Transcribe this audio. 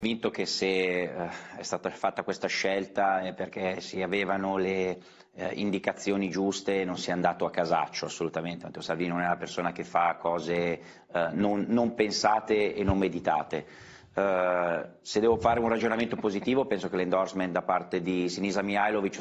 convinto che se eh, è stata fatta questa scelta è perché si avevano le eh, indicazioni giuste e non si è andato a casaccio assolutamente. Matteo Salvini non è una persona che fa cose eh, non, non, pensate e non meditate. se devo fare un ragionamento positivo penso che l'endorsement da parte di Sinisa Mihailovic